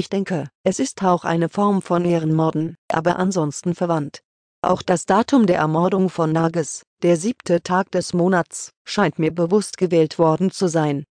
Ich denke, es ist auch eine Form von Ehrenmorden, aber ansonsten verwandt. Auch das Datum der Ermordung von Nages, der siebte Tag des Monats, scheint mir bewusst gewählt worden zu sein,